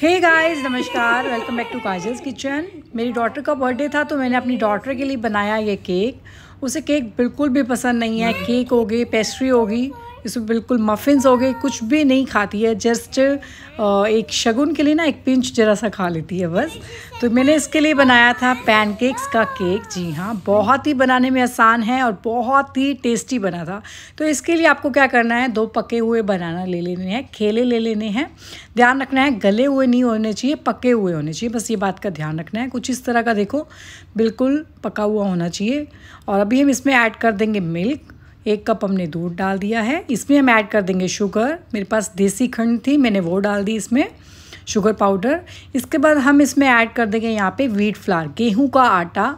हे guys नमस्कार welcome back to Kajal's kitchen मेरी daughter का बर्थडे था तो मैंने अपनी डॉटर के लिए बनाया ये केक उसे केक बिल्कुल भी पसंद नहीं है केक होगी पेस्ट्री होगी इसमें बिल्कुल मफिन्स हो गए कुछ भी नहीं खाती है जस्ट एक शगुन के लिए ना एक पिंच जरा सा खा लेती है बस तो मैंने इसके लिए बनाया था पैनकेक्स का केक जी हाँ बहुत ही बनाने में आसान है और बहुत ही टेस्टी बना था तो इसके लिए आपको क्या करना है दो पके हुए बनाना ले लेने हैं खेले ले लेने हैं ध्यान रखना है गले हुए नहीं होने चाहिए पके हुए होने चाहिए बस ये बात का ध्यान रखना है कुछ इस तरह का देखो बिल्कुल पका हुआ होना चाहिए और अभी हम इसमें ऐड कर देंगे मिल्क एक कप हमने दूध डाल दिया है इसमें हम ऐड कर देंगे शुगर मेरे पास देसी खंड थी मैंने वो डाल दी इसमें शुगर पाउडर इसके बाद हम इसमें ऐड कर देंगे यहाँ पे व्हीट फ्लावर गेहूं का आटा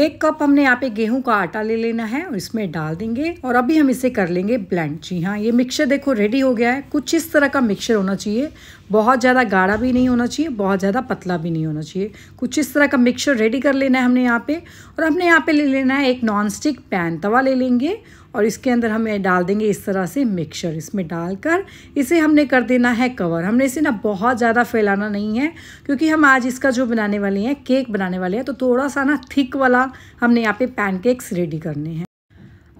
एक कप हमने यहाँ पे गेहूं का आटा ले लेना है और इसमें डाल देंगे और अभी हम इसे कर लेंगे ब्लेंड जी हाँ ये मिक्सर देखो रेडी हो गया है कुछ इस तरह का मिक्सर होना चाहिए बहुत ज़्यादा गाढ़ा भी नहीं होना चाहिए बहुत ज़्यादा पतला भी नहीं होना चाहिए कुछ इस तरह का मिक्सचर रेडी कर लेना है हमने यहाँ पे और हमने यहाँ पे ले लेना है एक नॉन स्टिक पैन तवा ले लेंगे और इसके अंदर हमें डाल देंगे इस तरह से मिक्सचर इसमें डालकर इसे हमने कर देना है कवर हमने इसे ना बहुत ज़्यादा फैलाना नहीं है क्योंकि हम आज इसका जो बनाने वाले हैं केक बनाने वाले हैं तो थोड़ा सा ना थिक वाला हमने यहाँ पर पैन रेडी करने हैं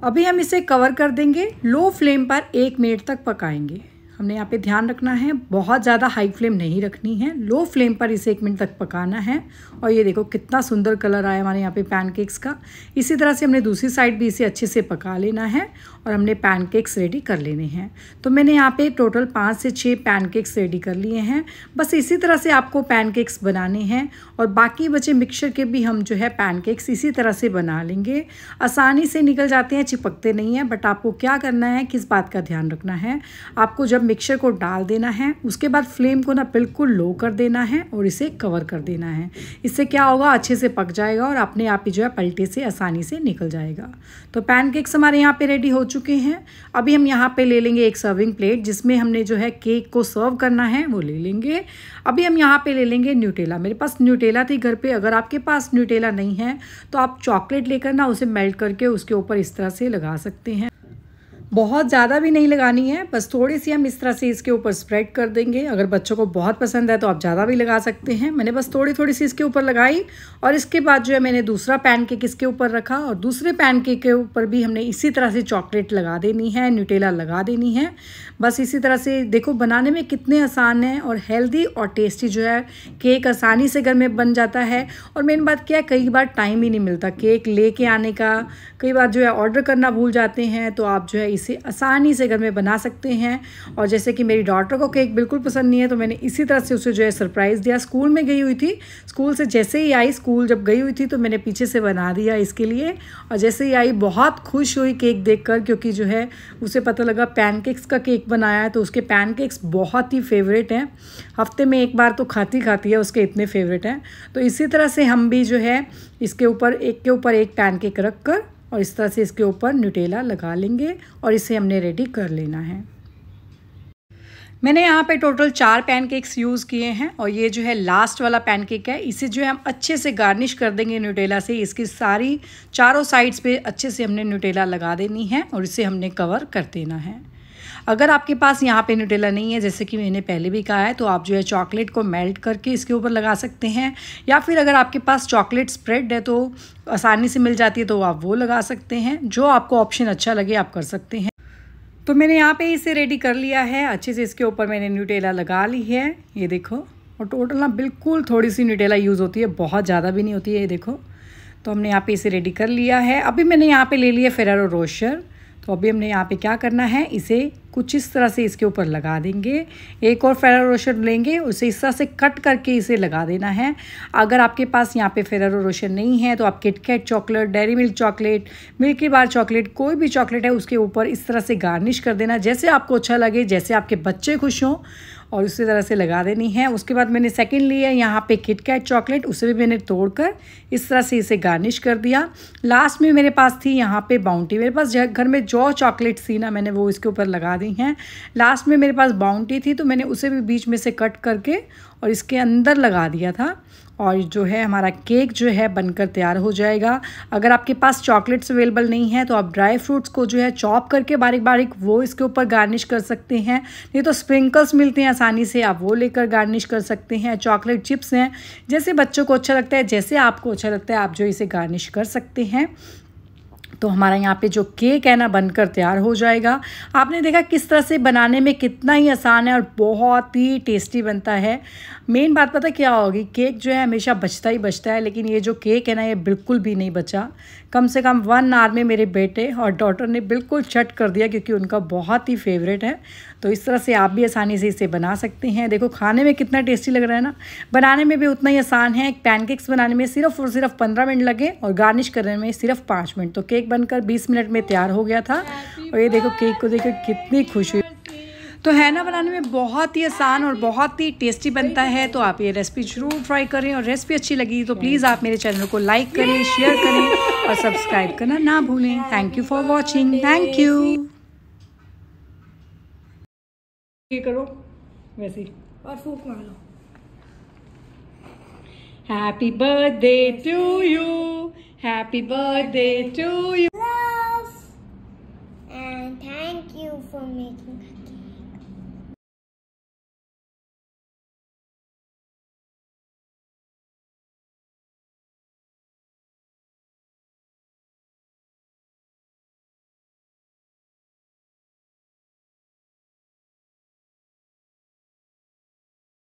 अभी हम इसे कवर कर देंगे लो फ्लेम पर एक मिनट तक पकाएंगे हमने यहाँ पे ध्यान रखना है बहुत ज़्यादा हाई फ्लेम नहीं रखनी है लो फ्लेम पर इसे एक मिनट तक पकाना है और ये देखो कितना सुंदर कलर आया हमारे यहाँ पे पैनकेक्स का इसी तरह से हमने दूसरी साइड भी इसे अच्छे से पका लेना है और हमने पैनकेक्स रेडी कर लेने हैं तो मैंने यहाँ पे टोटल पाँच से छः पैनकेक्स रेडी कर लिए हैं बस इसी तरह से आपको पैनकेक्स बनाने हैं और बाकी बचे मिक्सर के भी हम जो है पैनकेक्स इसी तरह से बना लेंगे आसानी से निकल जाते हैं चिपकते नहीं हैं बट आपको क्या करना है किस बात का ध्यान रखना है आपको जब मिक्सचर को डाल देना है उसके बाद फ्लेम को ना बिल्कुल लो कर देना है और इसे कवर कर देना है इससे क्या होगा अच्छे से पक जाएगा और अपने आप ही जो है पलटे से आसानी से निकल जाएगा तो पैनकेक्स हमारे यहाँ पे रेडी हो चुके हैं अभी हम यहाँ पे ले लेंगे एक सर्विंग प्लेट जिसमें हमने जो है केक को सर्व करना है वो ले लेंगे अभी हम यहाँ पर ले लेंगे न्यूटेला मेरे पास न्यूटेला थी घर पर अगर आपके पास न्यूटेला नहीं है तो आप चॉकलेट लेकर ना उसे मेल्ट करके उसके ऊपर इस तरह से लगा सकते हैं बहुत ज़्यादा भी नहीं लगानी है बस थोड़ी सी हम इस तरह से इसके ऊपर स्प्रेड कर देंगे अगर बच्चों को बहुत पसंद है तो आप ज़्यादा भी लगा सकते हैं मैंने बस थोड़ी थोड़ी सी इसके ऊपर लगाई और इसके बाद जो है मैंने दूसरा पैन केक इसके ऊपर रखा और दूसरे पैन केक के ऊपर भी हमने इसी तरह से चॉकलेट लगा देनी है न्यूटेला लगा देनी है बस इसी तरह से देखो बनाने में कितने आसान हैं और हेल्दी और टेस्टी जो है केक आसानी से घर में बन जाता है और मेन बात क्या है कई बार टाइम ही नहीं मिलता केक ले आने का कई बार जो है ऑर्डर करना भूल जाते हैं तो आप जो है इसे आसानी से घर में बना सकते हैं और जैसे कि मेरी डॉटर को केक बिल्कुल पसंद नहीं है तो मैंने इसी तरह से उसे जो है सरप्राइज़ दिया स्कूल में गई हुई थी स्कूल से जैसे ही आई स्कूल जब गई हुई थी तो मैंने पीछे से बना दिया इसके लिए और जैसे ही आई बहुत खुश हुई केक कर क्योंकि जो है उसे पता लगा पैनकेक्स का केक बनाया है तो उसके पैनकेक्स बहुत ही फेवरेट हैं हफ्ते में एक बार तो खाती खाती है उसके इतने फेवरेट हैं तो इसी तरह से हम भी जो है इसके ऊपर एक के ऊपर एक पैनकेक रख कर और इस तरह से इसके ऊपर न्यूटेला लगा लेंगे और इसे हमने रेडी कर लेना है मैंने यहाँ पे टोटल चार पैनकेक्स यूज़ किए हैं और ये जो है लास्ट वाला पैनकेक है इसे जो है हम अच्छे से गार्निश कर देंगे न्यूटेला से इसकी सारी चारों साइड्स पे अच्छे से हमने न्यूटेला लगा देनी है और इसे हमने कवर कर देना है अगर आपके पास यहाँ पे न्यूटेला नहीं है जैसे कि मैंने पहले भी कहा है तो आप जो है चॉकलेट को मेल्ट करके इसके ऊपर लगा सकते हैं या फिर अगर आपके पास चॉकलेट स्प्रेड है तो आसानी से मिल जाती है तो आप वो लगा सकते हैं जो आपको ऑप्शन अच्छा लगे आप कर सकते हैं तो मैंने यहाँ पे इसे रेडी कर लिया है अच्छे से इसके ऊपर मैंने न्यूटेला लगा ली है ये देखो और टोटल ना बिल्कुल थोड़ी सी न्यूटेला यूज़ होती है बहुत ज़्यादा भी नहीं होती है ये देखो तो हमने यहाँ पे इसे रेडी कर लिया है अभी मैंने यहाँ पे ले लिया फेरारो रोशर तो अभी हमने यहाँ पे क्या करना है इसे कुछ इस तरह से इसके ऊपर लगा देंगे एक और फेरारो रोशन लेंगे उसे इस तरह से कट करके इसे लगा देना है अगर आपके पास यहाँ पे फेरारो रोशन नहीं है तो आप KitKat chocolate Dairy Milk chocolate Milky Bar chocolate कोई भी चॉकलेट है उसके ऊपर इस तरह से गार्निश कर देना जैसे आपको अच्छा लगे जैसे आपके बच्चे खुश हों और उसी तरह से लगा देनी है उसके बाद मैंने सेकंड लिया यहाँ पे किटकैट चॉकलेट उसे भी मैंने तोड़कर इस तरह से इसे गार्निश कर दिया लास्ट में मेरे पास थी यहाँ पे बाउंटी मेरे पास घर में जो चॉकलेट थी ना मैंने वो इसके ऊपर लगा दी हैं लास्ट में मेरे पास बाउंटी थी तो मैंने उसे भी बीच में से कट करके और इसके अंदर लगा दिया था और जो है हमारा केक जो है बनकर तैयार हो जाएगा अगर आपके पास चॉकलेट्स अवेलेबल नहीं है तो आप ड्राई फ्रूट्स को जो है चॉप करके बारीक बारीक वो इसके ऊपर गार्निश कर सकते हैं नहीं तो स्प्रिंकल्स मिलते हैं आसानी से आप वो लेकर गार्निश कर सकते हैं चॉकलेट चिप्स हैं जैसे बच्चों को अच्छा लगता है जैसे आपको अच्छा लगता है आप जो इसे गार्निश कर सकते हैं तो हमारा यहाँ पे जो केक है ना बनकर तैयार हो जाएगा आपने देखा किस तरह से बनाने में कितना ही आसान है और बहुत ही टेस्टी बनता है मेन बात पता क्या होगी केक जो है हमेशा बचता ही बचता है लेकिन ये जो केक है ना ये बिल्कुल भी नहीं बचा कम से कम वन आवर में मेरे बेटे और डॉटर ने बिल्कुल चट कर दिया क्योंकि उनका बहुत ही फेवरेट है तो इस तरह से आप भी आसानी से इसे बना सकते हैं देखो खाने में कितना टेस्टी लग रहा है ना बनाने में भी उतना ही आसान है पैनकेक्स बनाने में सिर्फ और सिर्फ पंद्रह मिनट लगे और गार्निश करने में सिर्फ पाँच मिनट तो केक केक बनकर 20 मिनट में तैयार हो गया था और ये देखो केक को देखो कितनी खुश हुई तो हैना बनाने में बहुत ही आसान और बहुत ही टेस्टी बनता है तो आप ये रेसिपी जरूर ट्राई करें और रेसिपी अच्छी लगी तो प्लीज़ आप मेरे चैनल को लाइक करें शेयर करें और सब्सक्राइब करना ना भूलें thank you for watching thank you करो वैसे और फूक मार लो happy birthday to you Happy birthday to you. Love. And thank you for making